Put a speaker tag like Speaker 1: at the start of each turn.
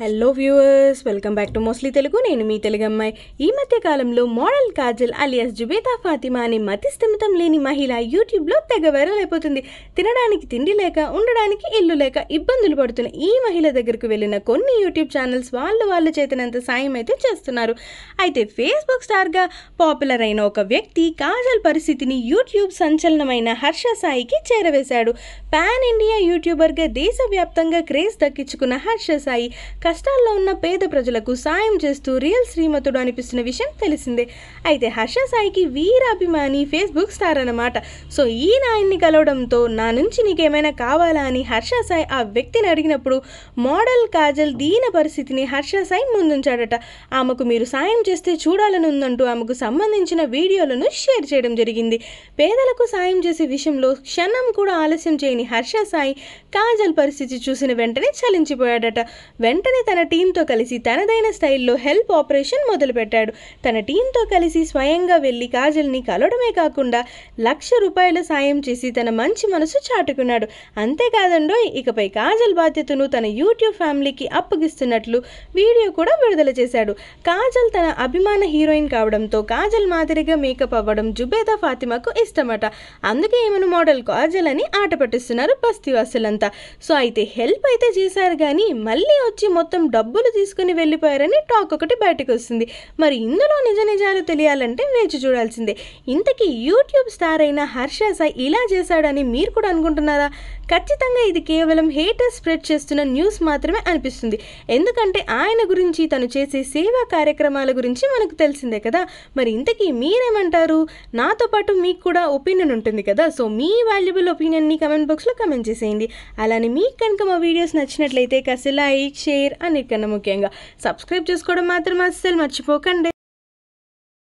Speaker 1: hello viewers welcome back to mostly Telugu నేను మీ తెలుగు అమ్మాయి ఈ మధ్య కాలంలో మోడల్ కాజల్ అలియాస్ జుబేతా ఫాతిమా అనే మతి స్థిమితం లేని మహిళ యూట్యూబ్లో తెగ వైరల్ అయిపోతుంది తినడానికి తిండి లేక ఉండడానికి ఇల్లు లేక ఇబ్బందులు పడుతున్న ఈ మహిళ దగ్గరకు వెళ్ళిన కొన్ని యూట్యూబ్ ఛానల్స్ వాళ్ళు వాళ్ళు చేతినంత సాయం అయితే చేస్తున్నారు అయితే ఫేస్బుక్ స్టార్గా పాపులర్ అయిన ఒక వ్యక్తి కాజల్ పరిస్థితిని యూట్యూబ్ సంచలనమైన హర్ష సాయికి చేరవేశాడు పాన్ ఇండియా యూట్యూబర్గా దేశవ్యాప్తంగా క్రేజ్ దక్కించుకున్న హర్ష సాయి కష్టాల్లో ఉన్న పేద ప్రజలకు సాయం చేస్తూ రియల్ శ్రీమతుడు అనిపిస్తున్న విషయం తెలిసిందే అయితే హర్ష సాయికి వీరాభిమాని ఫేస్బుక్ స్టార్ అన్నమాట సో ఈ నాయన్ని కలవడంతో నా నుంచి నీకేమైనా కావాలా అని హర్ష సాయి ఆ వ్యక్తిని అడిగినప్పుడు మోడల్ కాజల్ దీన పరిస్థితిని హర్ష సాయి ముందుంచాడట ఆమెకు మీరు సాయం చేస్తే చూడాలని ఉందంటూ ఆమెకు సంబంధించిన వీడియోలను షేర్ చేయడం జరిగింది పేదలకు సాయం చేసే విషయంలో క్షణం కూడా ఆలస్యం చేయని హర్ష సాయి కాజల్ పరిస్థితి చూసిన వెంటనే చలించిపోయాడట వెంటనే వెంటనే తన టీంతో కలిసి తనదైన స్టైల్లో హెల్ప్ ఆపరేషన్ మొదలుపెట్టాడు తన టీంతో కలిసి స్వయంగా వెళ్ళి కాజల్ని కలవడమే కాకుండా లక్ష రూపాయల సాయం చేసి తన మంచి మనసు చాటుకున్నాడు అంతేకాదండో ఇకపై కాజల్ బాధ్యతను తన యూట్యూబ్ ఫ్యామిలీకి అప్పగిస్తున్నట్లు వీడియో కూడా విడుదల చేశాడు కాజల్ తన అభిమాన హీరోయిన్ కావడంతో కాజల్ మాదిరిగా మేకప్ అవ్వడం జుబేదా ఫాతిమాకు ఇష్టమట అందుకే ఈమెను మోడల్ కాజల్ అని ఆట పట్టిస్తున్నారు బస్తీవాసులంతా సో అయితే హెల్ప్ అయితే చేశారు కానీ మళ్ళీ వచ్చి మొత్తం మొత్తం డబ్బులు తీసుకుని వెళ్ళిపోయారని టాక్ ఒకటి బయటకు వస్తుంది మరి ఇందులో నిజ నిజాలు తెలియాలంటే వేచి చూడాల్సిందే ఇంతకీ యూట్యూబ్ స్టార్ అయిన హర్ష సాయి ఇలా చేశాడని మీరు కూడా అనుకుంటున్నారా ఖచ్చితంగా ఇది కేవలం హేటర్ స్ప్రెడ్ చేస్తున్న న్యూస్ మాత్రమే అనిపిస్తుంది ఎందుకంటే ఆయన గురించి తను చేసే సేవా కార్యక్రమాల గురించి మనకు తెలిసిందే కదా మరి ఇంతకీ మీరేమంటారు నాతో పాటు మీకు కూడా ఒపీనియన్ ఉంటుంది కదా సో మీ వాల్యుబుల్ ఒపీనియన్ని కమెంట్ బాక్స్లో కమెంట్ చేసేయండి అలానే మీకు కనుక మా వీడియోస్ నచ్చినట్లయితే కాస్త లైక్ షేర్ అన్నిటికన్నా ముఖ్యంగా సబ్స్క్రైబ్ చేసుకోవడం మాత్రం అస్సలు మర్చిపోకండి